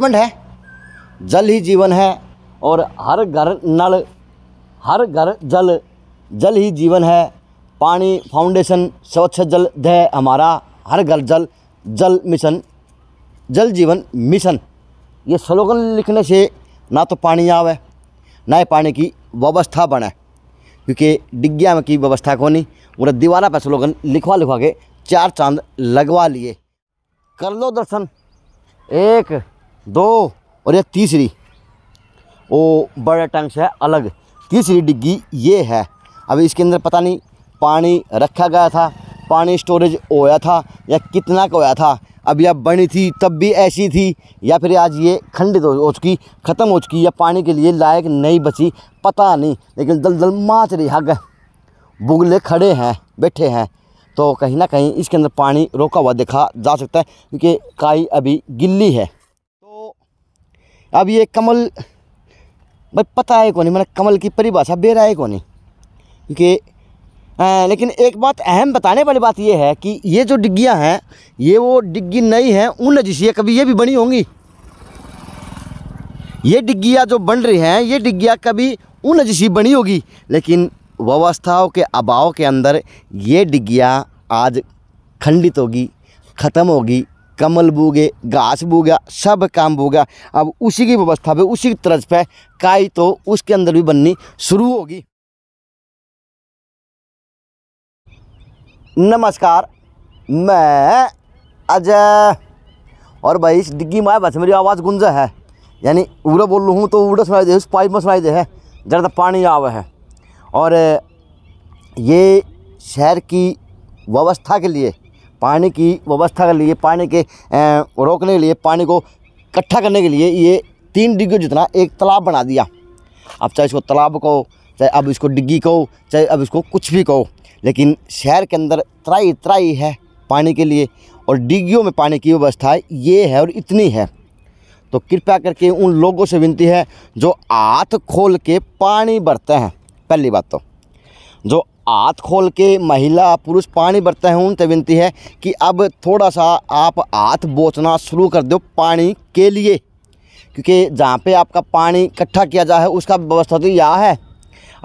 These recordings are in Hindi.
कमिटमेंट है जल ही जीवन है और हर घर नल हर घर जल जल ही जीवन है पानी फाउंडेशन स्वच्छ जल दह हमारा हर घर जल जल मिशन जल जीवन मिशन ये स्लोगन लिखने से ना तो पानी आवे ना ही पानी की व्यवस्था बने क्योंकि डिग्गिया में की व्यवस्था को नहीं पूरा दीवारा पर स्लोगन लिखवा लिखवा के चार चांद लगवा लिए कर लो दर्शन एक दो और एक तीसरी वो बड़े टैंक से अलग तीसरी डिग्गी ये है अभी इसके अंदर पता नहीं पानी रखा गया था पानी स्टोरेज होया था या कितना का होया था अब यह बनी थी तब भी ऐसी थी या फिर आज ये खंडित हो चुकी ख़त्म हो चुकी या पानी के लिए लायक नहीं बची पता नहीं लेकिन दल दल माच रही हग बुगले खड़े हैं बैठे हैं तो कहीं ना कहीं इसके अंदर पानी रोका हुआ देखा जा सकता है क्योंकि काई अभी गिल्ली है अब ये कमल भाई पता है कौन मैंने कमल की परिभाषा बेरा है कौन क्योंकि लेकिन एक बात अहम बताने वाली बात ये है कि ये जो डिग्गियाँ हैं ये वो डिग्गी नई हैं उन है कभी ये भी बनी होंगी ये डिग्गियाँ जो बन रही हैं ये डिग्गियाँ कभी उन जिसी बनी होगी लेकिन व्यवस्थाओं के अभाव के अंदर ये डिग्गियाँ आज खंडित होगी ख़त्म होगी कमल बोगे घास गया सब काम गया अब उसी की व्यवस्था पे उसी की तर्ज पे काई तो उसके अंदर भी बननी शुरू होगी नमस्कार मैं अजय और भाई इस डिग्गी माए बस मेरी आवाज़ गुंज है यानी उड़ा बोल रहा हूँ तो उड़ा सुनाई दे उस पाइप में सुनाई दे है जरा तक तो पानी आवे है और ये शहर की व्यवस्था के लिए पानी की व्यवस्था के लिए पानी के रोकने के लिए पानी को इकट्ठा करने के लिए ये तीन डिग्गी जितना एक तालाब बना दिया अब चाहे इसको तालाब कहो चाहे अब इसको डिग्गी कहो चाहे अब इसको कुछ भी कहो लेकिन शहर के अंदर तराई तराई है पानी के लिए और डिग्गियों में पानी की व्यवस्था ये है और इतनी है तो कृपया करके उन लोगों से विनती है जो हाथ खोल के पानी भरते हैं पहली बात तो जो हाथ खोल के महिला पुरुष पानी भरते हैं उनसे विनती है कि अब थोड़ा सा आप हाथ बोचना शुरू कर दो पानी के लिए क्योंकि जहाँ पे आपका पानी इकट्ठा किया जाए उसका व्यवस्था तो यह है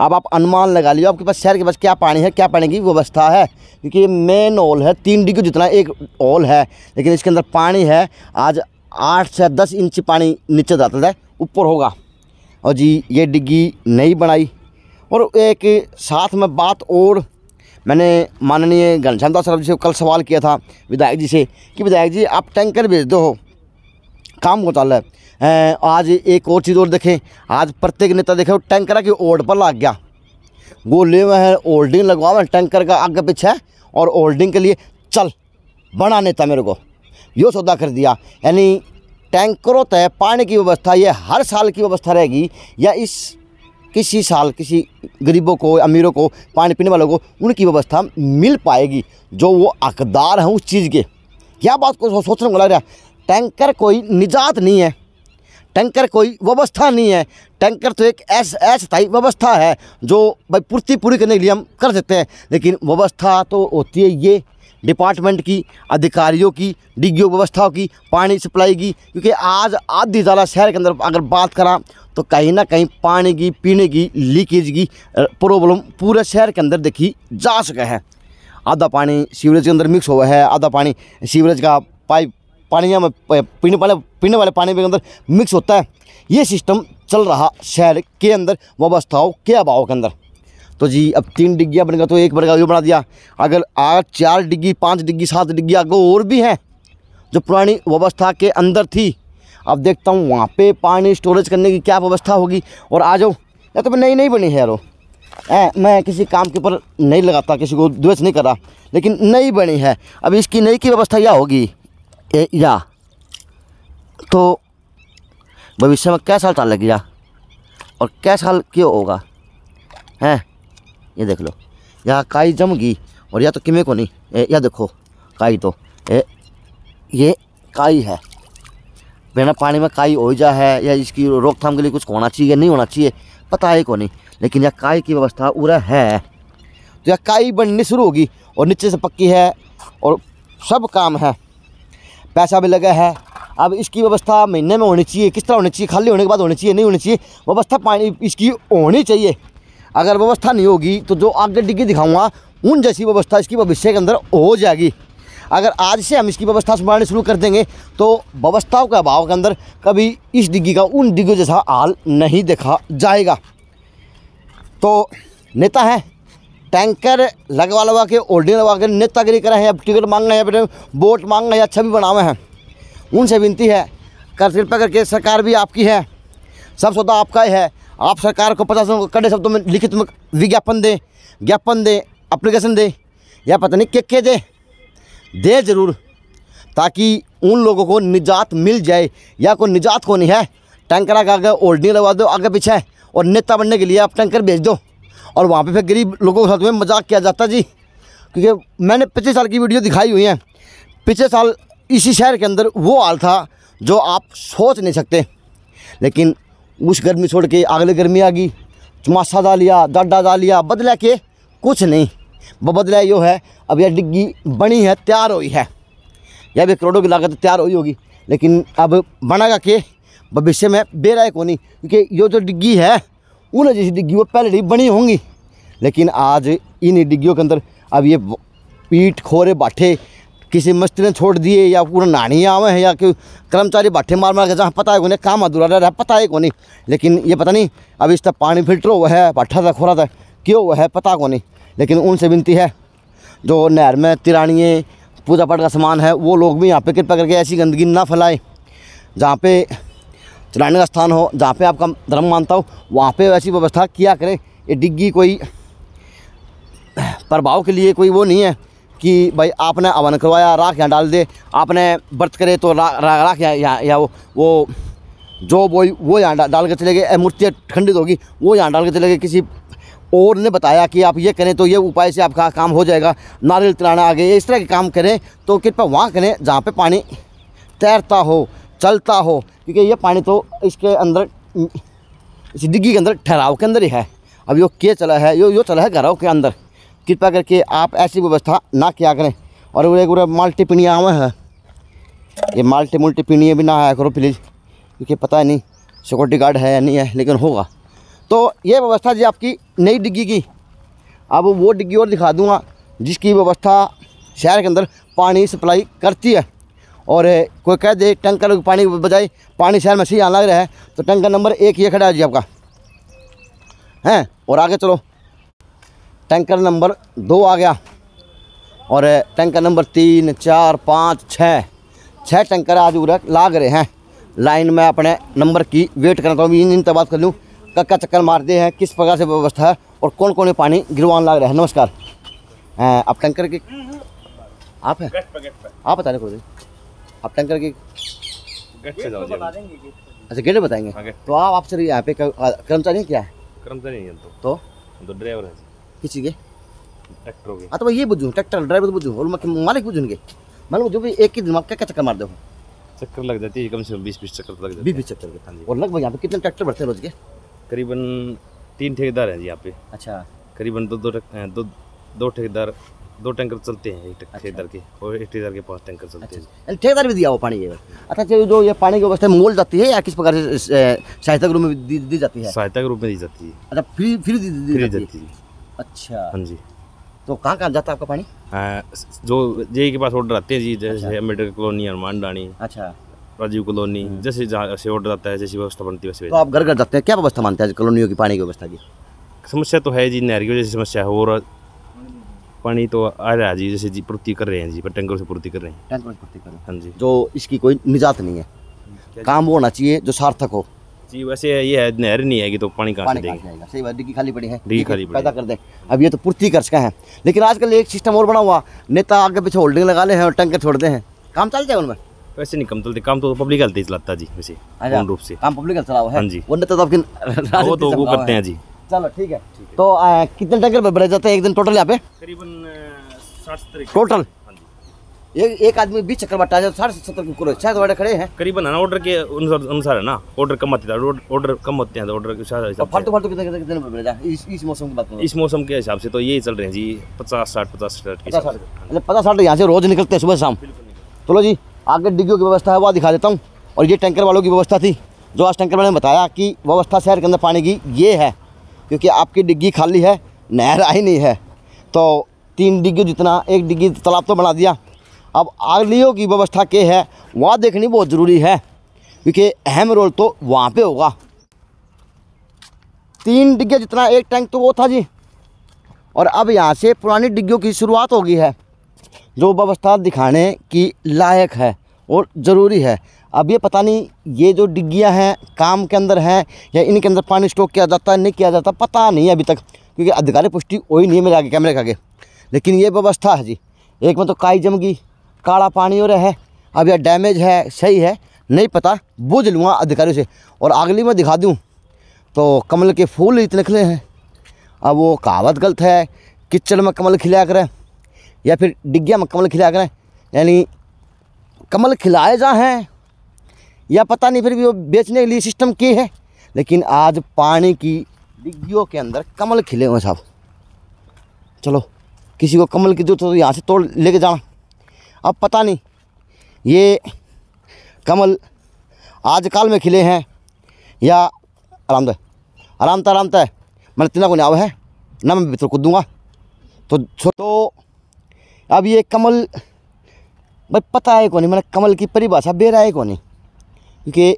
अब आप अनुमान लगा लियो आपके पास शहर के पास क्या पानी है क्या पानी की व्यवस्था है क्योंकि ये मेन हॉल है तीन डी जितना एक हॉल है लेकिन इसके अंदर पानी है आज आठ से दस इंच पानी नीचे जाता है ऊपर होगा और जी ये डिग्गी नहीं बनाई और एक साथ में बात और मैंने माननीय घनश्याम दास जी से कल सवाल किया था विधायक जी से कि विधायक जी आप टैंकर भेज दो हो काम घोटाला है आज एक और चीज़ और देखें आज प्रत्येक नेता देखे टैंकर की ओड पर लग गया गोले में है होल्डिंग लगवा टैंकर का आगे पीछे और होल्डिंग के लिए चल बड़ा नेता मेरे को यो सौदा कर दिया यानी टैंकरों तय पानी की व्यवस्था ये हर साल की व्यवस्था रहेगी या इस किसी साल किसी गरीबों को अमीरों को पानी पीने वालों को उनकी व्यवस्था मिल पाएगी जो वो हकदार हैं उस चीज़ के क्या बात को सोचने को लग रहा टैंकर कोई निजात नहीं है टैंकर कोई व्यवस्था नहीं है टैंकर तो एक ऐस अस्थायी व्यवस्था है जो भाई पूर्ति पूरी करने के लिए हम कर सकते हैं लेकिन व्यवस्था तो होती है ये डिपार्टमेंट की अधिकारियों की डिग्गियों व्यवस्थाओं की पानी सप्लाई की क्योंकि आज आधी ज़्यादा शहर के अंदर अगर बात करा तो कहीं ना कहीं पानी की पीने की लीकेज की प्रॉब्लम पूरे शहर के अंदर देखी जा सके है आधा पानी सीवरेज के अंदर मिक्स हुआ है आधा पानी सीवरेज का पाइप पानी में पीने वाले पीने वाले पानी के अंदर मिक्स होता है ये सिस्टम चल रहा शहर के अंदर व्यवस्थाओं के अभाव के अंदर तो जी अब तीन डिग्गियाँ बन गया तो एक बन गया बना दिया अगर आज चार डिग्गी पाँच डिग्गी सात डिग्गी आगे और भी हैं जो पुरानी व्यवस्था के अंदर थी अब देखता हूँ वहाँ पे पानी स्टोरेज करने की क्या व्यवस्था होगी और आ जाओ या तो मैं नई नहीं बनी है यारो ए, मैं किसी काम के ऊपर नहीं लगाता किसी को द्वेष नहीं करा लेकिन नई बनी है अब इसकी नई की व्यवस्था यह होगी ए, या तो भविष्य में क्या साल चाल या और क्या साल क्यों होगा हैं ये देख लो यह काई जमगी और या तो किमे को नहीं ए, या देखो काई तो ए, ये काई है बिना पानी में काई हो जा है या इसकी रोकथाम के लिए कुछ होना चाहिए नहीं होना चाहिए पता है को नहीं लेकिन यह काई की व्यवस्था उरा है तो यह काई बननी शुरू होगी और नीचे से पक्की है और सब काम है पैसा भी लगा है अब इसकी व्यवस्था महीने में होनी चाहिए किस तरह होनी चाहिए खाली होने के बाद होनी चाहिए नहीं होनी चाहिए व्यवस्था पानी इसकी होनी चाहिए अगर व्यवस्था नहीं होगी तो जो आगे डिग्गी दिखाऊँगा उन जैसी व्यवस्था इसकी भविष्य के अंदर हो जाएगी अगर आज से हम इसकी व्यवस्था सुधारने शुरू कर देंगे तो व्यवस्थाओं के अभाव के अंदर कभी इस डिग्गी का उन डिग्गियों जैसा हाल नहीं देखा जाएगा तो नेता है टैंकर लगवा लगवा के ओल्डिंग लगवा के नेतागिरी करें हैं टिकट मांग रहे हैं वोट मांग रहे हैं अच्छा भी बनावे हैं उनसे विनती है कर कृपा करके सरकार भी आपकी है सब सौदा आपका ही है आप सरकार को पता कड़े शब्दों में लिखित में विज्ञापन दें ज्ञापन दें अप्लीकेशन दें या पता नहीं के के दें दे ज़रूर ताकि उन लोगों को निजात मिल जाए या कोई निजात को नहीं है टैंकर का आगे ओल्डनी लगा दो आगे पीछे और नेता बनने के लिए आप टैंकर भेज दो और वहाँ पे फिर गरीब लोगों के साथ में मजाक किया जाता जी क्योंकि मैंने पिछले साल की वीडियो दिखाई हुई है पिछले साल इसी शहर के अंदर वो हाल था जो आप सोच नहीं सकते लेकिन उस गर्मी छोड़ के अगले गर्मी आ गई चौमासा डालिया डाडा डालिया बदला के कुछ नहीं बबदला यो है अब यह डिग्गी बनी है तैयार हुई है यह भी करोड़ों की लागत तैयार हुई होगी लेकिन अब बनागा के भविष्य में बेरा को नहीं क्योंकि यो जो डिग्गी है उन जैसी डिग्गी वो पहले ही बनी होंगी लेकिन आज इन डिग्गियों के अंदर अब ये पीठ खोरे बाठे किसी मस्ती ने छोड़ दिए या पूरा नानी आवे हैं या कर्मचारी बाठे मार मार के जहाँ पता है कौन काम अधूरा रह रहा है पता है कौन नहीं लेकिन ये पता नहीं अब इस तरह पानी फिल्टर हुआ है बाठा था खोरा था क्यों हुआ है पता को नहीं लेकिन उनसे विनती है जो नहर में तिरानिए पूजा पाठ का सामान है वो लोग भी यहाँ पे कृपा करके ऐसी गंदगी ना फैलाएं जहाँ पे चलाने का स्थान हो जहाँ पे आपका धर्म मानता हो वहाँ पे ऐसी व्यवस्था किया करें ये डिग्गी कोई प्रभाव के लिए कोई वो नहीं है कि भाई आपने हवन करवाया राख यहाँ डाल दे आपने व्रत करे तो रा, रा, राख यहाँ यहाँ या वो वो जो वो वो यहाँ डा, डाल के चले गए मूर्तियाँ खंडित होगी वो यहाँ डाल के चले गए किसी और ने बताया कि आप ये करें तो ये उपाय से आपका काम हो जाएगा नारियल तिराना आगे इस तरह के काम करें तो कृपया वहाँ करें जहाँ पे पानी तैरता हो चलता हो क्योंकि ये पानी तो इसके अंदर इस डिग्गी के अंदर ठहराव के अंदर ही है अब यो क्या चला है यो यो चला है घरों के अंदर कृपया करके आप ऐसी व्यवस्था ना किया करें और वो एक पूरा माल्टी पीनिया हुए है ये माल्टी मुल्टी पीनिए भी ना आया करो प्लीज़ क्योंकि पता नहीं सिक्योरिटी गार्ड है या नहीं है लेकिन होगा तो ये व्यवस्था जी आपकी नई डिग्गी की अब वो डिग्गी और दिखा दूँगा जिसकी व्यवस्था शहर के अंदर पानी सप्लाई करती है और कोई कह दे टंकर पानी बजाय पानी शहर में सही आने लग रहा है तो टंकर नंबर एक ये खड़ा है जी आपका हैं और आगे चलो टैंकर नंबर दो आ गया और टैंकर नंबर तीन चार पाँच छः छः टैंकर आज उधर लाग रहे हैं लाइन में अपने नंबर की वेट करता हूँ इन इन तक बात कर लूँ कक्का चक्कर मारते हैं किस प्रकार से व्यवस्था है और कौन कौन पानी गिरवान लग रहा है नमस्कार आप टैंकर के आप हैं आप रहे को आप टैंकर के अच्छा गेट बताएंगे हाँ, तो आप आपसे यहाँ पे कर्मचारी क्या है कर्मचारी तो।, तो तो ड्राइवर है किसी के ट्रैक्टर तो ये ट्रैक्टर ड्राइवर मालिक मालूम जो भी एक ही चक्कर मार दो चक्कर लग जाती है कम से कम बीस बीस चक्कर तो लग जाती है बीस बीस चक्कर हाँ और लगभग यहाँ पे कितने ट्रैक्टर बढ़ते हैं रोज के करीबन तीन ठेकेदार हैं जी यहाँ पे अच्छा करीबन दो दो दो दो ठेकेदार दो टैंकर चलते हैं एक अच्छा। ठेकेदार के और एक ठेकेदार के पास टैंकर चलते हैं अच्छा। ठेकेदार भी दिया हुआ पानी ये अच्छा जो ये पानी की व्यवस्था मोल जाती है या किस प्रकार से सहायता के रूप में दी जाती है सहायता के रूप में दी जाती है अच्छा फिर फिर दी जाती है अच्छा हाँ जी तो कहाँ कहाँ जाता है आपका पानी हाँ, जो जे के पास ऑर्डर आते हैं जी जैसे अम्बेडकर अच्छा। कॉलोनी हनुमान डाणी अच्छा राजीव कॉलोनी हाँ। जैसे जहाँ से ऑर्डर आता है जैसी व्यवस्था बनती है वैसे तो आप घर घर जाते हैं क्या व्यवस्था मानते हैं कॉलोनियों की पानी की व्यवस्था की समस्या तो है जी नहर की जैसी समस्या है और पानी तो आ रहा है जी जैसे जी पूर्ति कर रहे हैं जी पर टैंकर से पूर्ति कर रहे हैं टैंकर से पूर्ति कर रहे हैं हाँ जी जो इसकी कोई निजात नहीं है काम वो होना चाहिए जो सार्थक हो जी वैसे ये है नहर नहीं आएगी तो पानी कहाँ देंगे सही बात डिग्गी खाली पड़ी है डिग्गी खाली पैदा कर दें अब ये तो पूर्ति कर का है लेकिन आजकल एक सिस्टम और बना हुआ नेता आगे पीछे होल्डिंग लगा ले हैं और टैंकर छोड़ दे हैं काम चलते हैं उनमें वैसे नहीं कम थे काम तो पब्लिक हेल्थ ही चलाता जी वैसे अच्छा, पूर्ण रूप से काम पब्लिक हेल्थ चलाओ है हाँ जी वरना तो आपके वो तो वो करते हैं जी चलो ठीक है तो कितने टैंकर भरे जाते हैं एक दिन टोटल यहाँ पे करीबन साठ टोटल हाँ एक एक आदमी बीच चक्कर बटा जाए साठ सत्तर कुकर शायद वाले खड़े हैं करीबन ना ऑर्डर के अनुसार अनुसार है ना ऑर्डर कम आते हैं ऑर्डर कम होते हैं ऑर्डर तो के तो हिसाब से फालतू फालतू कितने कितने कितने जाए इस इस मौसम की बात करो इस मौसम के हिसाब से तो यही चल रहे हैं जी पचास साठ पचास साठ पचास साठ मतलब पचास साठ यहाँ से रोज निकलते हैं सुबह शाम चलो जी आगे डिग्गियों की व्यवस्था है वह दिखा देता हूँ और ये टैंकर वालों की व्यवस्था थी जो आज टैंकर वाले ने बताया कि व्यवस्था शहर के अंदर पानी की ये है क्योंकि आपकी डिग्गी खाली है नहर आई नहीं है तो तीन डिग्गी जितना एक डिग्गी तालाब तो बना दिया अब आगलियों की व्यवस्था के है वहाँ देखनी बहुत ज़रूरी है क्योंकि अहम रोल तो वहाँ पे होगा तीन डिग्गे जितना एक टैंक तो वो था जी और अब यहाँ से पुरानी डिग्गियों की शुरुआत हो गई है जो व्यवस्था दिखाने की लायक है और ज़रूरी है अब ये पता नहीं ये जो डिग्गियाँ हैं काम के अंदर हैं या इनके अंदर पानी स्टॉक किया जाता है नहीं किया जाता पता नहीं अभी तक क्योंकि अधिकारी पुष्टि वही नहीं है मेरे आगे कैमरे के आगे लेकिन ये व्यवस्था है जी एक में तो काई जम गई काला पानी हो रहा है अब यह डैमेज है सही है नहीं पता बुझ लूँगा अधिकारियों से और अगली में दिखा दूँ तो कमल के फूल इतने खिले हैं अब वो कहावत गलत है किचड़ में कमल खिलाया करें या फिर डिग्गिया में कमल खिला करें यानी कमल खिलाए जा हैं या पता नहीं फिर भी वो बेचने के लिए सिस्टम की है लेकिन आज पानी की डिग्गियों के अंदर कमल खिले हुए साहब चलो किसी को कमल की जरूरत हो तो यहाँ से तोड़ लेके जाना अब पता नहीं ये कमल आजकल में खिले हैं या आराम आराम आराम है मैंने इतना को नहीं आवा है ना मैं भीतर कूद दूँगा तो तो अब ये कमल भाई पता है कौन मैंने कमल की परिभाषा बेरा है कौन क्योंकि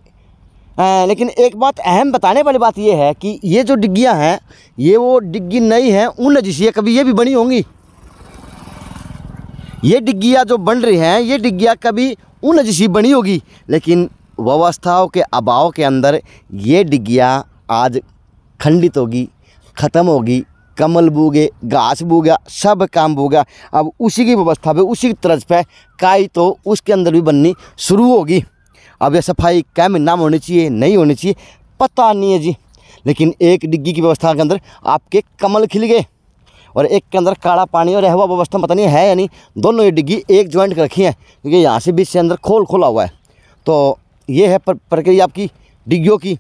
लेकिन एक बात अहम बताने वाली बात ये है कि ये जो डिग्गियाँ हैं ये वो डिग्गी नई हैं उन जिसे कभी ये भी बनी होंगी ये डिग्गियाँ जो बन रही हैं ये डिग्गियाँ कभी उन जिसी बनी होगी लेकिन व्यवस्थाओं के अभाव के अंदर ये डिग्गियाँ आज खंडित होगी ख़त्म होगी कमल बोगे घास बोगा सब काम बोगा अब उसी की व्यवस्था पे उसी की तरज पे काई तो उसके अंदर भी बननी शुरू होगी अब यह सफाई कम में नाम होनी चाहिए नहीं होनी चाहिए पता नहीं है जी लेकिन एक डिग्गी की व्यवस्था के अंदर आपके कमल खिल गए और एक के अंदर काड़ा पानी और हवा व्यवस्था पता नहीं है या नहीं दोनों ये डिग्गी एक ज्वाइंट कर रखी है क्योंकि यहाँ से बीच से अंदर खोल खोला हुआ है तो ये है प्रक्रिया आपकी डिग्गियों की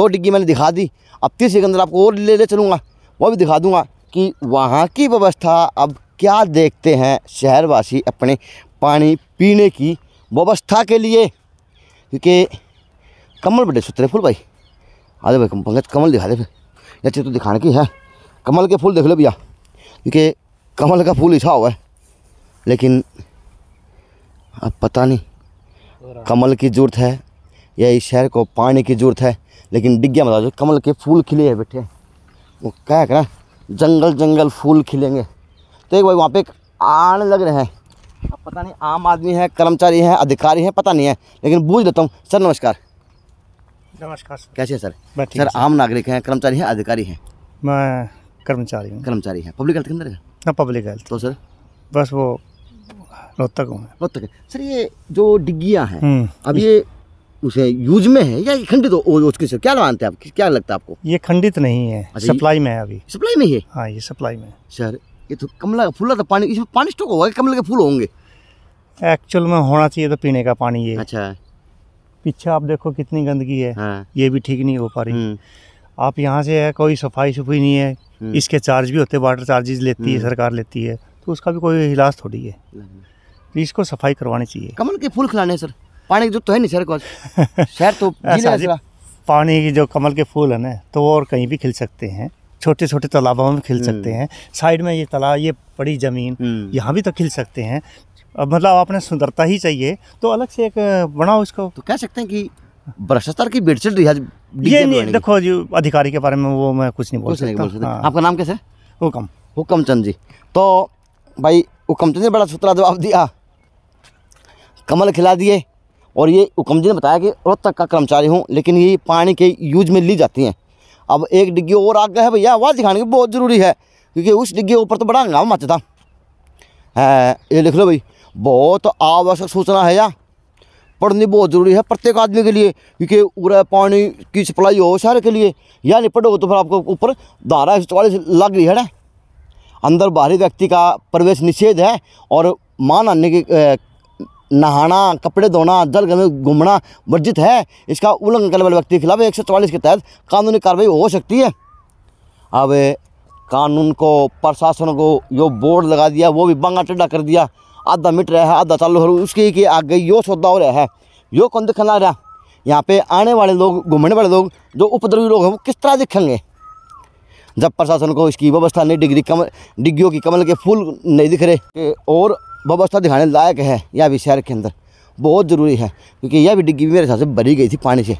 दो डिग्गी मैंने दिखा दी अब तीसरे के अंदर आपको और ले ले चलूँगा वो भी दिखा दूँगा कि वहाँ की व्यवस्था अब क्या देखते हैं शहरवासी अपने पानी पीने की व्यवस्था के लिए क्योंकि कमल बड़े सुतरे फूल भाई अरे भाई पंकज कमल दिखा दे फिर या चीज़ तो दिखाने की है कमल के फूल देख लो भैया क्योंकि कमल का फूल ऐसा हुआ है लेकिन अब पता नहीं कमल की ज़रूरत है या इस शहर को पानी की ज़रूरत है लेकिन डिग्गिया बता दो कमल के फूल खिले हैं बैठे हैं वो क्या करें जंगल जंगल फूल खिलेंगे तो एक भाई वहाँ पे एक आन लग रहे हैं अब पता नहीं आम आदमी है कर्मचारी है अधिकारी है पता नहीं है लेकिन बूझ लेता हूँ सर नमस्कार नमस्कार सर कैसे है सर सर आम नागरिक हैं कर्मचारी हैं अधिकारी हैं मैं कर्मचारी हूँ कर्मचारी हैं पब्लिक हेल्थ के अंदर हाँ पब्लिक हेल्थ तो सर बस वो रोहतक हूँ रोहतक सर ये जो डिग्गियाँ हैं हम्म। अब ये उसे यूज में है या खंडित हो उसके क्या मानते हैं आप क्या लगता है आपको ये खंडित नहीं है अच्छा, सप्लाई में है अभी सप्लाई में है हाँ ये सप्लाई में सर ये तो कमला का फूल था तो पानी इसमें पानी स्टॉक होगा कमला के फूल होंगे एक्चुअल में होना चाहिए तो पीने का पानी ये अच्छा पीछे आप देखो कितनी गंदगी है हाँ। ये भी ठीक नहीं हो पा रही हम्म। आप यहाँ से है कोई सफाई सफाई नहीं है हम्म। इसके चार्ज भी होते हैं वाटर चार्जेस लेती है हम्म। सरकार लेती है तो उसका भी कोई इलाज थोड़ी है तो इसको सफाई करवानी चाहिए कमल के फूल खिलाने सर पानी की जरूरत तो है नहीं शहर को शहर तो पानी की जो कमल के फूल है ना तो और कहीं भी खिल सकते हैं छोटे छोटे तालाबों में खिल सकते हम्म। हैं साइड में ये तालाब ये बड़ी ज़मीन हम्म। यहाँ भी तो खिल सकते हैं अब मतलब आपने सुंदरता ही चाहिए तो अलग से एक बनाओ इसको तो कह सकते हैं कि भ्रष्टाचार की बेड चल रही है ये नहीं देखो जी अधिकारी के बारे में वो मैं कुछ नहीं बोल कुछ सकता, सकता। हाँ। आपका नाम कैसे हुक्म हुक्म चंद जी तो भाई हुक्म चंद जी बड़ा सुथरा जवाब दिया कमल खिला दिए और ये हुक्म जी ने बताया कि तक का कर्मचारी हूँ लेकिन ये पानी के यूज में ली जाती हैं अब एक डिग्गी और आग गया है भैया आवाज़ दिखाने की बहुत ज़रूरी है क्योंकि उस डिग्गी ऊपर तो बड़ा हंगामा मचता है ये लिख लो भाई बहुत आवश्यक सूचना है यार पढ़नी बहुत ज़रूरी है प्रत्येक आदमी के लिए क्योंकि पूरा पानी की सप्लाई हो शहर के लिए या नहीं पढ़ो तो फिर आपको ऊपर धारा एक लग रही है ना अंदर बाहरी व्यक्ति का प्रवेश निषेध है और मान आने की नहाना कपड़े धोना जल में घूमना वर्जित है इसका उल्लंघन करने वाले व्यक्ति के खिलाफ एक सौ चौवालीस के तहत कानूनी कार्रवाई हो सकती है अब कानून को प्रशासन को जो बोर्ड लगा दिया वो भी बंगा टड्डा कर दिया आधा मिट रहा है आधा चालू हो उसकी की आ गई यो सौदा हो रहा है यो कौन दिखना रहा यहाँ पे आने वाले लोग घूमने वाले लोग जो उपद्रवी लोग हैं वो किस तरह दिखेंगे जब प्रशासन को इसकी व्यवस्था नहीं डिग्री कमल डिग्गियों की कमल के फूल नहीं दिख रहे और व्यवस्था दिखाने लायक है यहाँ भी शहर के अंदर बहुत ज़रूरी है क्योंकि यह भी डिग्गी भी मेरे हिसाब से भरी गई थी पानी से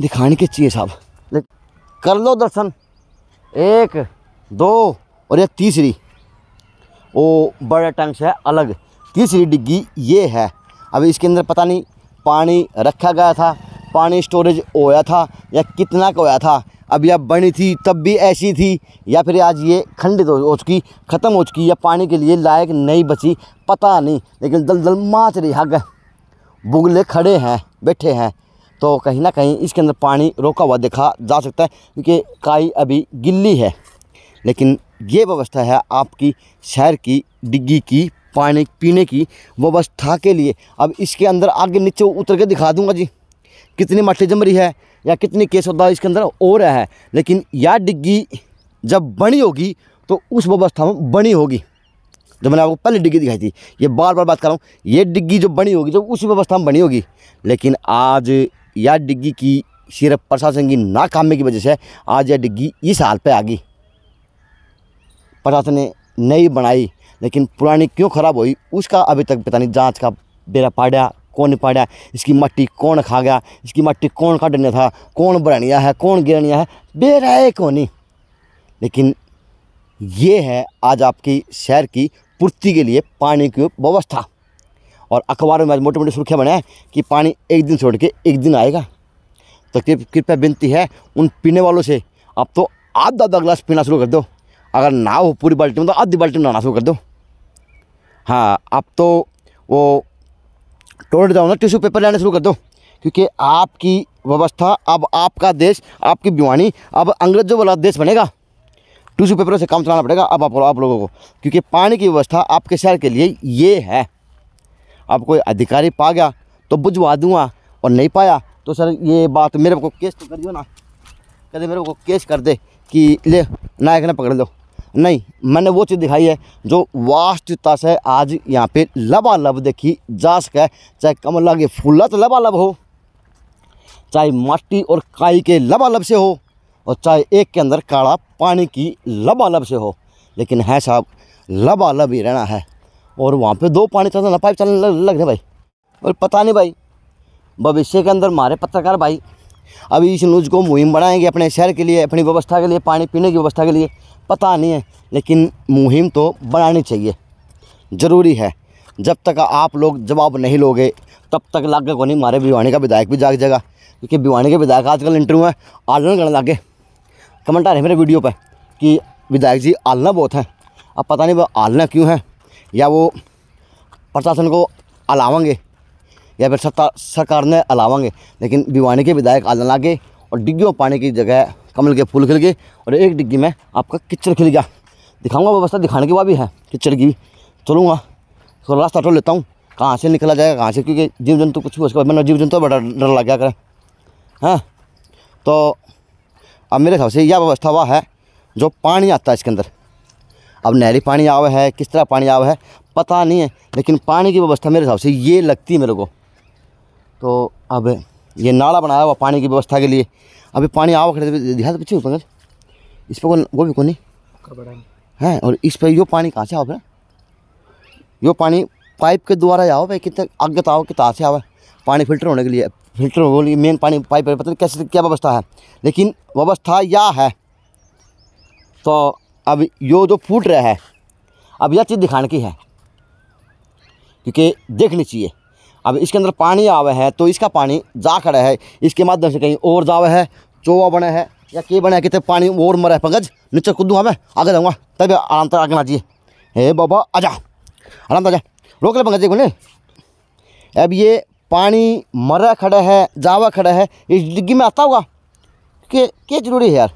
दिखाने के चाहिए साहब कर लो दर्शन एक दो और यह तीसरी वो बड़े टंग से अलग तीसरी डिग्गी ये है अभी इसके अंदर पता नहीं पानी रखा गया था पानी स्टोरेज होया था या कितना का होया था अब यह बनी थी तब भी ऐसी थी या फिर आज ये खंडित हो चुकी ख़त्म हो चुकी या पानी के लिए लायक नहीं बची पता नहीं लेकिन दलदल माच रही हग बुगले खड़े हैं बैठे हैं तो कहीं ना कहीं इसके अंदर पानी रोका हुआ देखा जा सकता है क्योंकि काई अभी गिल्ली है लेकिन ये व्यवस्था है आपकी शहर की डिग्गी की पानी पीने की व्यवस्था के लिए अब इसके अंदर आगे नीचे उतर के दिखा दूंगा जी कितनी मछली जम रही है या कितनी केसौदा इसके अंदर हो रहा है लेकिन यह डिग्गी जब बनी होगी तो उस व्यवस्था में बनी होगी जो मैंने आपको पहले डिग्गी दिखाई थी ये बार बार बात कर रहा हूँ ये डिग्गी जो बनी होगी जो तो उसी व्यवस्था में बनी होगी लेकिन आज यह डिग्गी की सिर्फ प्रशासन की नाकामी की वजह से आज यह डिग्गी इस हाल पे आ गई प्रशासन ने नई बनाई लेकिन पुरानी क्यों ख़राब हुई उसका अभी तक पता नहीं जाँच का बेरा पाड़ा कौन पाड़ा इसकी मट्टी कौन खा गया इसकी मट्टी कौन काटने था कौन बढ़निया है कौन गिरनिया है बेरा है कौन लेकिन ये है आज आपकी शहर की पूर्ति के लिए पानी की व्यवस्था और अखबारों में आज मोटी मोटी सुर्खियाँ बनाए कि पानी एक दिन छोड़ के एक दिन आएगा तो कृपया विनती है उन पीने वालों से आप तो आधा आधा गिलास पीना शुरू कर दो अगर ना हो पूरी बाल्टी में तो आधी बाल्टी में नहाना शुरू कर दो हाँ आप तो वो टोरेंट जाओ ना टिश्यू पेपर लेना शुरू कर दो क्योंकि आपकी व्यवस्था अब आपका देश आपकी बीमारी अब अंग्रेजों वाला देश बनेगा टिश्यू पेपरों से काम चलाना पड़ेगा अब आप, आप लोगों को क्योंकि पानी की व्यवस्था आपके शहर के लिए ये है आप कोई अधिकारी पा गया तो बुझवा दूंगा और नहीं पाया तो सर ये बात मेरे को केस तो कर दियो ना कहते मेरे को केस कर दे कि ले नायक ने पकड़ लो नहीं मैंने वो चीज़ दिखाई है जो वास्तविकता से आज यहाँ पे लबालब देखी जा सके चाहे कमला के फूलत लबालब हो चाहे माटी और काई के लबालब से हो और चाहे एक के अंदर काड़ा पानी की लबालब से हो लेकिन है साहब लबालब ही रहना है और वहाँ पे दो पानी चलना पाइप चलने लग रहे भाई और पता नहीं भाई भविष्य के अंदर मारे पत्रकार भाई अभी इस न्यूज़ को मुहिम बनाएंगे अपने शहर के लिए अपनी व्यवस्था के लिए पानी पीने की व्यवस्था के लिए पता नहीं है लेकिन मुहिम तो बनानी चाहिए ज़रूरी है जब तक आप लोग जवाब नहीं लोगे तब तक लाग को नहीं मारे भिवानी का विधायक भी जाग जाएगा क्योंकि भिवानी के विधायक आजकल इंटरव्यू है आलना करने लागे कमेंट आ रहे मेरे वीडियो पर कि विधायक जी आलना बहुत है अब पता नहीं वो आलना क्यों है या वो प्रशासन को अलावेंगे या फिर सरकार ने अलावाएंगे लेकिन भिवानी के विधायक आदन के और डिग्गियों पानी की जगह कमल के फूल खिल गए और एक डिग्गी में आपका किचड़ खिल गया दिखाऊंगा व्यवस्था दिखाने की वह भी है किचड़ की भी चलूँगा तो रास्ता टोल लेता हूँ कहाँ से निकला जाएगा कहाँ से क्योंकि जीव जंतु कुछ भी उसके बाद मैंने जीव जंतु बड़ा डर लग गया करें हैं हाँ, तो अब मेरे हिसाब से यह व्यवस्था वह है जो पानी आता है इसके अंदर अब नहरी पानी आवे है किस तरह पानी आवे है पता नहीं है लेकिन पानी की व्यवस्था मेरे हिसाब से ये लगती है मेरे को तो अब ये नाला बनाया हुआ पानी की व्यवस्था के लिए अभी पानी आवा खड़े ध्यान पीछे पंकज इस पर वो भी कौन नहीं है और इस पर यो पानी कहाँ से आओ फिर यो पानी पाइप के द्वारा आओ भाई कितने आगे आओ कि से आवा पानी फिल्टर होने के लिए फिल्टर हो गई मेन पानी पाइप पता नहीं कैसे क्या व्यवस्था है लेकिन व्यवस्था यह है तो अब यो जो फूट रहा है अब यह चीज़ दिखाने की है क्योंकि देखनी चाहिए अब इसके अंदर पानी आवे है तो इसका पानी जा खड़ा है इसके माध्यम से कहीं और जावे है चोवा बने है या के बने है कितने पानी और मरे पंकज नीचे कूदूँ हमें आगे जाऊँगा तभी आराम तक आगे ना चाहिए हे बाबा आजा आराम से आजा रोक ले पंकज जी बोले अब ये पानी मरा खड़ा है जावा खड़ा है इस डिग्गी में आता होगा के के जरूरी है यार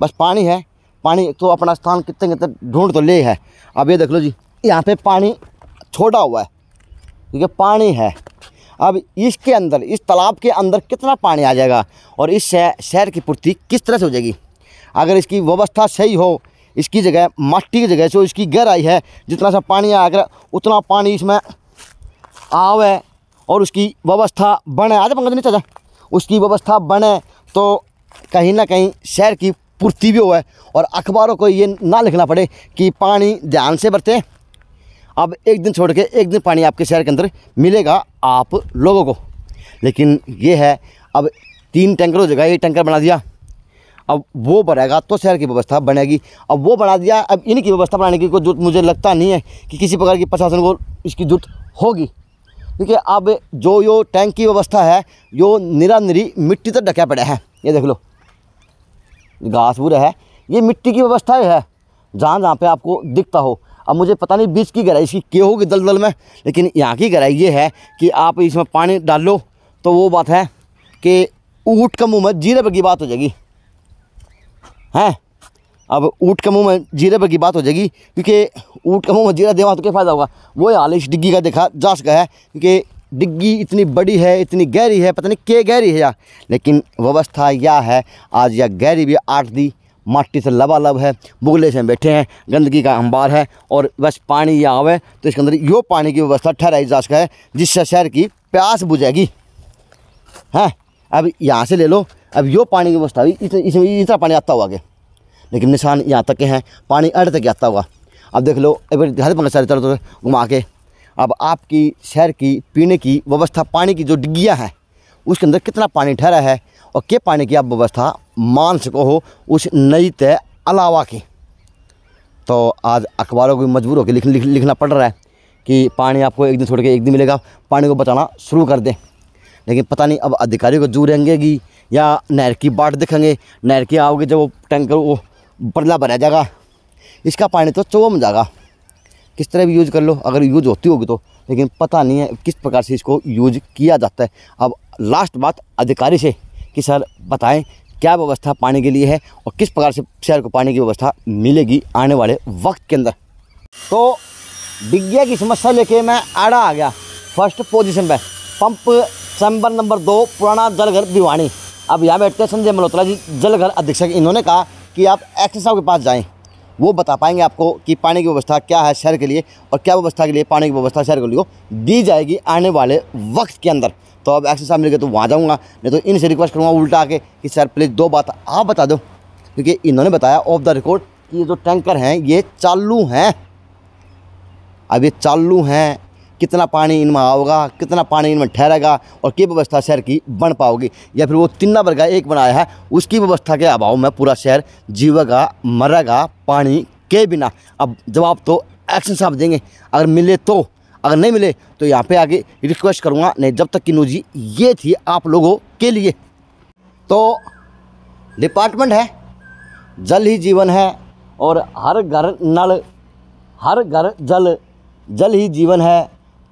बस पानी है पानी तो अपना स्थान कितने कितने ढूंढ तो ले है अब ये देख लो जी यहाँ पे पानी छोटा हुआ है क्योंकि पानी है अब इसके अंदर इस तालाब के अंदर कितना पानी आ जाएगा और इस शहर की पूर्ति किस तरह से हो जाएगी अगर इसकी व्यवस्था सही हो इसकी जगह माटी की जगह से इसकी गहराई है जितना सा पानी आएगा उतना पानी इसमें आवे और उसकी व्यवस्था बने आज पंकज नहीं चाचा उसकी व्यवस्था बने तो कहीं ना कहीं शहर की पूर्ति भी हो और अखबारों को ये ना लिखना पड़े कि पानी ध्यान से बरतें अब एक दिन छोड़ के एक दिन पानी आपके शहर के अंदर मिलेगा आप लोगों को लेकिन ये है अब तीन टैंकर हो जाएगा टैंकर बना दिया अब वो बढ़ेगा तो शहर की व्यवस्था बनेगी अब वो बना दिया अब इनकी व्यवस्था बनाने की कोई जरूरत मुझे लगता नहीं है कि किसी प्रकार की प्रशासन को इसकी जरूरत होगी क्योंकि अब जो यो टैंक की व्यवस्था है यो निरानिरी मिट्टी तक ढका पड़ा है ये देख लो घास बुरा है ये मिट्टी की व्यवस्था है जहाँ जहाँ पे आपको दिखता हो अब मुझे पता नहीं बीच की गहराई इसकी क्या होगी दलदल में लेकिन यहाँ की गहराई ये है कि आप इसमें पानी डाल लो तो वो बात है कि ऊँट का मुँह में जीरे पर की बात हो जाएगी हैं अब ऊँट का मुँह में जीरे पर की बात हो जाएगी क्योंकि ऊँट का मुँह में जीरा देवा तो क्या फ़ायदा होगा वो हाल इस डिग्गी का देखा जा सका है क्योंकि डिग्गी इतनी बड़ी है इतनी गहरी है पता नहीं क्या गहरी है यार लेकिन व्यवस्था यह है आज यह गहरी भी आठ दी माटी से लबा लब है बुगले से बैठे हैं गंदगी का अंबार है और बस पानी यह आवे तो इसके अंदर यो पानी की व्यवस्था ठहराई जा सका है जिससे शहर की प्यास बुझेगी है हाँ, अब यहाँ से ले लो अब यो पानी की व्यवस्था इसमें इतना पानी आता हुआ आगे लेकिन निशान यहाँ तक के हैं पानी अड़ तक आता हुआ अब देख लो अब हर सारे तरह घुमा के अब आपकी शहर की पीने की व्यवस्था पानी की जो डिग्गियाँ हैं उसके अंदर कितना पानी ठहरा है और के पानी की आप व्यवस्था मान सको हो उस नई तय अलावा की तो आज अखबारों को मजबूर होकर लिख, लिख लिखना पड़ रहा है कि पानी आपको एक दिन छोड़ के एक दिन मिलेगा पानी को बचाना शुरू कर दें लेकिन पता नहीं अब अधिकारियों को जू रहेंगे या नहर की बाट दिखेंगे नहर की आओगे जब वो टैंकर वो बदला भरा जाएगा इसका पानी तो चौम जाएगा किस तरह भी यूज कर लो अगर यूज होती होगी तो लेकिन पता नहीं है किस प्रकार से इसको यूज किया जाता है अब लास्ट बात अधिकारी से कि सर बताएं क्या व्यवस्था पानी के लिए है और किस प्रकार से शहर को पानी की व्यवस्था मिलेगी आने वाले वक्त के अंदर तो डिग्गिया की समस्या लेके मैं आड़ा आ गया फर्स्ट पोजीशन पे पंप चैम्बर नंबर दो पुराना जलघर भिवानी अब यहाँ बैठते हैं संजय मल्होत्रा जी जलघर अधीक्षक इन्होंने कहा कि आप एक्स साहब के पास जाएँ वो बता पाएंगे आपको कि पानी की व्यवस्था क्या है शहर के लिए और क्या व्यवस्था के लिए पानी की व्यवस्था शहर के लिए दी जाएगी आने वाले वक्त के अंदर तो अब एक्सर साहब मिल तो वहाँ जाऊँगा नहीं तो इनसे रिक्वेस्ट करूँगा उल्टा आके कि सर प्लीज़ दो बात आप बता दो क्योंकि इन्होंने बताया ऑफ द रिकॉर्ड कि ये जो टैंकर हैं ये चालू हैं अब ये चालू हैं कितना पानी इनमें आओगा कितना पानी इनमें ठहरेगा और क्या व्यवस्था शहर की बन पाओगी या फिर वो तिन्ना वर्ग एक बनाया है उसकी व्यवस्था के अभाव में पूरा शहर जीवेगा मरेगा पानी के बिना अब जवाब तो एक्शन साहब देंगे अगर मिले तो अगर नहीं मिले तो यहाँ पे आगे रिक्वेस्ट करूँगा नहीं जब तक नू जी ये थी आप लोगों के लिए तो डिपार्टमेंट है जल ही जीवन है और हर घर नल हर घर जल जल ही जीवन है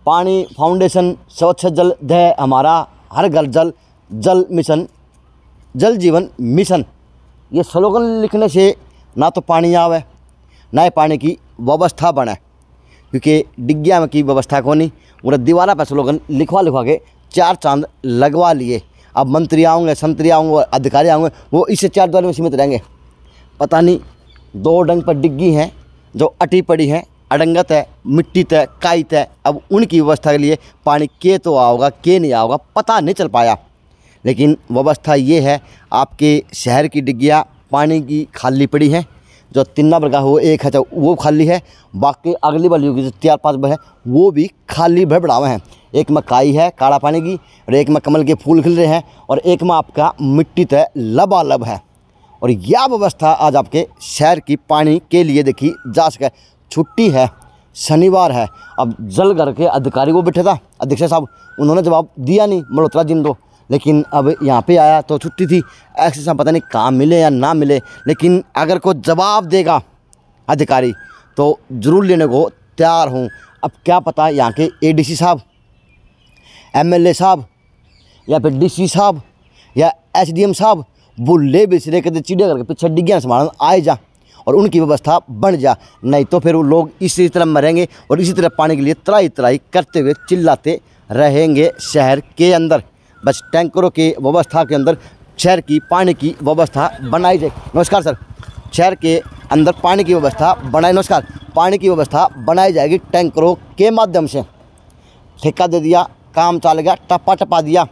पानी फाउंडेशन स्वच्छ जल दह हमारा हर घर जल जल मिशन जल जीवन मिशन ये स्लोगन लिखने से ना तो पानी आवे ना ही पानी की व्यवस्था बने क्योंकि में की व्यवस्था को नहीं पूरा दीवारा पर स्लोगन लिखवा लिखवा के चार चांद लगवा लिए अब मंत्री आओगे संतरी आओगे अधिकारी आऊँगे वो इसे चार द्वार में सीमित रहेंगे पता नहीं दो डंग पर डिग्गी हैं जो अटी पड़ी हैं अडंगत है मिट्टी तय काई है अब उनकी व्यवस्था के लिए पानी के तो आओगा के नहीं आओगा पता नहीं चल पाया लेकिन व्यवस्था ये है आपके शहर की डिग्गियाँ पानी की खाली पड़ी हैं जो तीन नंबर का वो एक है तो वो खाली है बाकी अगली वाली जो चार पाँच भर है वो भी खाली भर बढ़ावे हैं एक में काई है काड़ा पानी की और एक में कमल के फूल खिल रहे हैं और एक में आपका मिट्टी तय तो लबालब है और यह व्यवस्था आज आपके शहर की पानी के लिए देखी जा सके छुट्टी है शनिवार है अब जल करके अधिकारी को बैठे था अध्यक्ष साहब उन्होंने जवाब दिया नहीं मल्होत्रा जिन दो तो। लेकिन अब यहाँ पे आया तो छुट्टी थी एक्सेस में पता नहीं काम मिले या ना मिले लेकिन अगर कोई जवाब देगा अधिकारी तो ज़रूर लेने को तैयार हूँ अब क्या पता यहाँ के ए साहब एमएलए साहब या फिर डीसी साहब या एसडीएम साहब वो ले बेचरे करके चिड़िया करके पीछे डिग्गियाँ संभाल आए जा और उनकी व्यवस्था बन जा नहीं तो फिर वो लोग इसी तरह मरेंगे और इसी तरह पानी के लिए तराई तराई करते हुए चिल्लाते रहेंगे शहर के अंदर बस टैंकरों के व्यवस्था के अंदर शहर की पानी की व्यवस्था बनाई जाए नमस्कार सर शहर के अंदर पानी की व्यवस्था बनाई नमस्कार पानी की व्यवस्था बनाई जाएगी टैंकरों के माध्यम से ठेका दे दिया काम चल गया टप्पा टपा दिया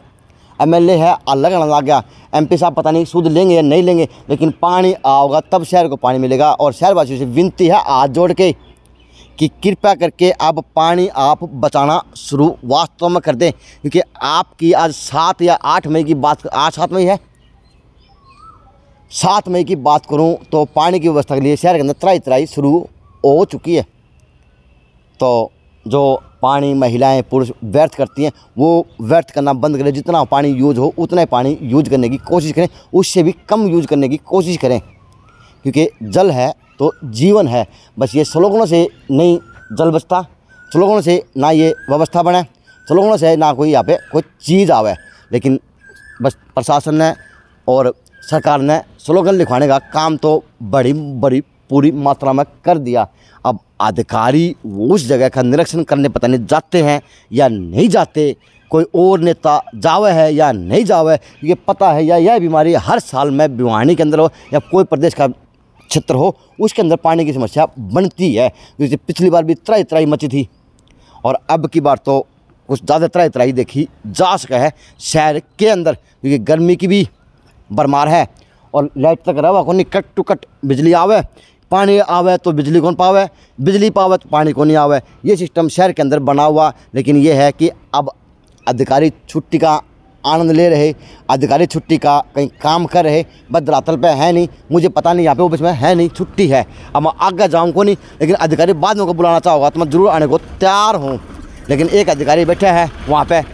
एम एल ए है अलग आ गया एम पी साहब पता नहीं सूद लेंगे या नहीं लेंगे लेकिन पानी आओगा तब शहर को पानी मिलेगा और शहरवासियों से विनती है हाथ जोड़ के कि कृपया करके अब पानी आप बचाना शुरू वास्तव में कर दें क्योंकि आपकी आज सात या आठ मई की बात आज सात मई है सात मई की बात करूं तो पानी की व्यवस्था के लिए शहर के अंदर तराई तराई शुरू हो चुकी है तो जो पानी महिलाएं पुरुष व्यर्थ करती हैं वो व्यर्थ करना बंद करें जितना पानी यूज हो उतना ही पानी यूज करने की कोशिश करें उससे भी कम यूज करने की कोशिश करें क्योंकि जल है तो जीवन है बस ये स्लोगनों से नहीं जल बचता स्लोगनों से ना ये व्यवस्था बने स्लोगनों से ना कोई यहाँ पे कोई चीज़ आवे लेकिन बस प्रशासन ने और सरकार ने स्लोगन लिखवाने का काम तो बड़ी बड़ी पूरी मात्रा में कर दिया अब अधिकारी उस जगह का निरीक्षण करने पता नहीं जाते हैं या नहीं जाते कोई और नेता जावे है या नहीं जावे ये पता है या यह बीमारी हर साल में भिवानी के अंदर हो या कोई प्रदेश का क्षेत्र हो उसके अंदर पानी की समस्या बनती है जैसे पिछली बार भी तराई तराई मची थी और अब की बार तो कुछ ज़्यादा तराई तराई देखी जा सका है शहर के अंदर क्योंकि गर्मी की भी भरमार है और लाइट तक रहा कौन नहीं कट टू कट बिजली आवे पानी आवे तो बिजली कौन पावे बिजली पावे तो पानी कौन नहीं आवे ये सिस्टम शहर के अंदर बना हुआ लेकिन ये है कि अब अधिकारी छुट्टी का आनंद ले रहे अधिकारी छुट्टी का कहीं काम कर रहे बस धरातल पर है नहीं मुझे पता नहीं यहाँ पे ऑफिस में है नहीं छुट्टी है अब मैं आगे जाऊँ को नहीं लेकिन अधिकारी बाद में को बुलाना चाहूँगा तो मैं ज़रूर आने को तैयार हूँ लेकिन एक अधिकारी बैठे हैं वहाँ पर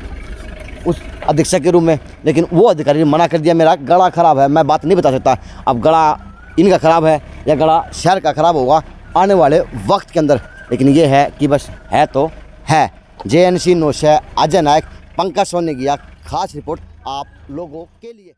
उस अधीक्षक के रूम में लेकिन वो अधिकारी ने मना कर दिया मेरा गला ख़राब है मैं बात नहीं बता सकता अब गला इनका ख़राब है या गला शहर का ख़राब होगा आने वाले वक्त के अंदर लेकिन ये है कि बस है तो है जे एन सी है अजय नायक पंकज गया खास रिपोर्ट आप लोगों के लिए